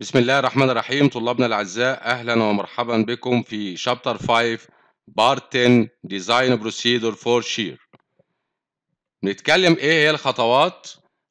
بسم الله الرحمن الرحيم طلابنا الأعزاء أهلا ومرحبا بكم في شابتر 5 بارت 10 ديزاين بروسيدور فور شير نتكلم إيه هي الخطوات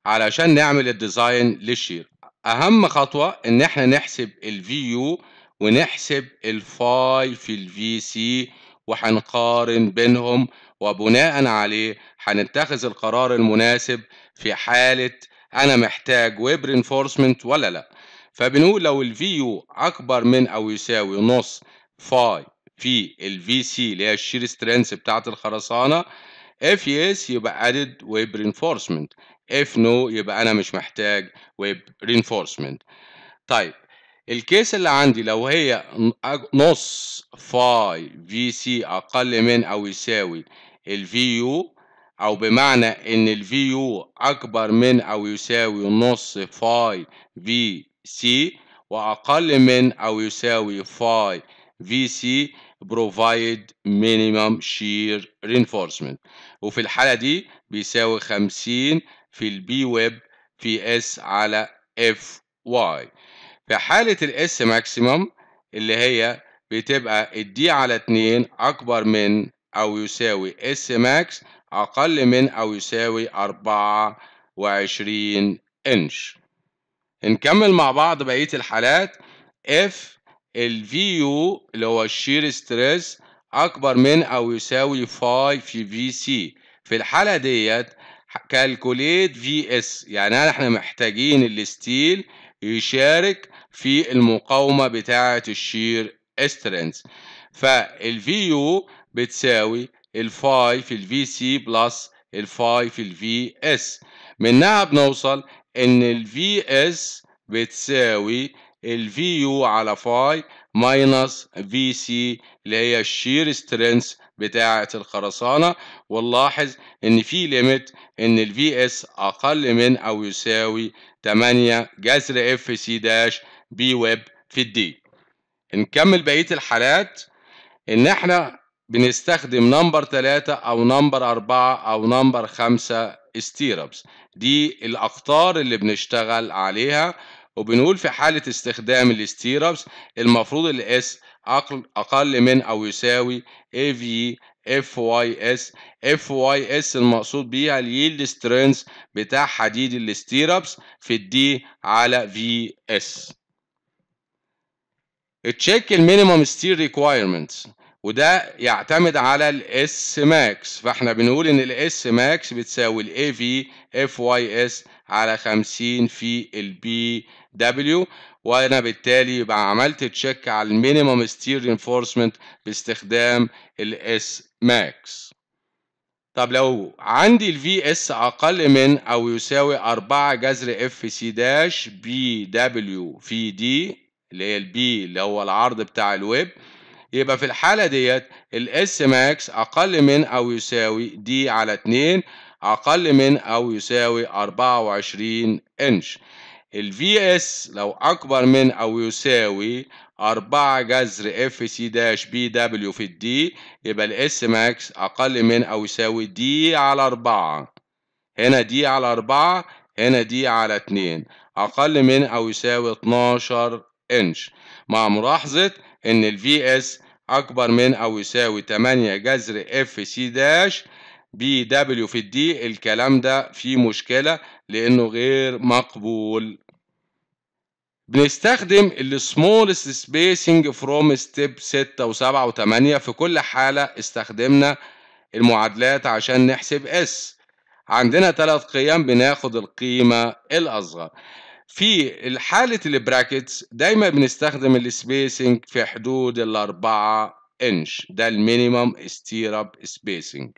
علشان نعمل الديزاين للشير أهم خطوة إن إحنا نحسب الفي يو ونحسب الفاي في الفي سي وهنقارن بينهم وبناء عليه هنتخذ القرار المناسب في حالة أنا محتاج ويب رينفورسمنت ولا لأ فبنقول لو الفي اكبر من او يساوي نص فاي في الفي سي اللي هي الشير سترينث بتاعه الخرسانه اف يس يبقى ادد ويب رينفورسمنت اف نو يبقى انا مش محتاج ويب رينفورسمنت طيب الكيس اللي عندي لو هي نص فاي في سي اقل من او يساوي الفي او بمعنى ان الفي اكبر من او يساوي نص فاي في سي وأقل من أو يساوي فاي في سي بروفايد مينيمم شير رينفورسمنت وفي الحالة دي بيساوي 50 في البي ويب في اس على اف واي في حالة الاس ماكسيمم اللي هي بتبقى الدي على 2 أكبر من أو يساوي اس ماكس أقل من أو يساوي 24 إنش نكمل مع بعض بقية الحالات if ال VU اللي هو الشير ستريس أكبر من أو يساوي 5 في VC في الحالة ديت كالكوليت في اس يعني احنا محتاجين الستيل يشارك في المقاومة بتاعة الشير استرنس فالفي يو بتساوي الفاي في الفي سي بلس الفاي في الفي اس منها بنوصل ان الفي اس بتساوي الفي يو على فاي ماينص في سي اللي هي الشير سترينث بتاعة الخرسانة ونلاحظ ان في ليميت ان الفي اس اقل من او يساوي 8 جذر اف سي داش بي ويب في الدي نكمل بقية الحالات ان احنا بنستخدم نمبر 3 او نمبر 4 او نمبر 5 ستيربس دي الأقطار اللي بنشتغل عليها وبنقول في حالة استخدام الستيربس المفروض الاس أقل من أو يساوي AV اف واي اس اف واي اس المقصود بيها اليلد سترينث بتاع حديد الستيربس في الدي على في اس تشيك المينيمم ستير ريكويرمنتس وده يعتمد على الاس ماكس فاحنا بنقول ان الاس ماكس بتساوي الاي في اف واي اس على 50 في البي دبليو وانا بالتالي يبقى عملت تشيك على المينيمم ستير رينفورسمنت باستخدام الاس ماكس طب لو عندي الفي اس اقل من او يساوي 4 جذر اف سي داش بي دبليو في دي اللي هي البي اللي هو العرض بتاع الويب يبقى في الحالة ديت الاس ماكس أقل من أو يساوي دي على 2 أقل من أو يساوي 24 إنش الفي اس لو أكبر من أو يساوي 4 جذر اف سي داش بي دبليو في الدي يبقى الاس ماكس أقل من أو يساوي دي على 4 هنا دي على 4 هنا دي على 2 أقل من أو يساوي 12 إنش مع ملاحظة إن ال VS أكبر من أو يساوي 8 جذر اف سي داش بي دبليو في الدي الكلام ده فيه مشكلة لأنه غير مقبول بنستخدم ال smallest spacing from step 6 و7 و8 في كل حالة استخدمنا المعادلات عشان نحسب S عندنا ثلاث قيم بناخد القيمة الأصغر في حالة البراكتس دايما بنستخدم السبيسنج في حدود الأربعة انش ده المينيمم ستيرب سبيسنج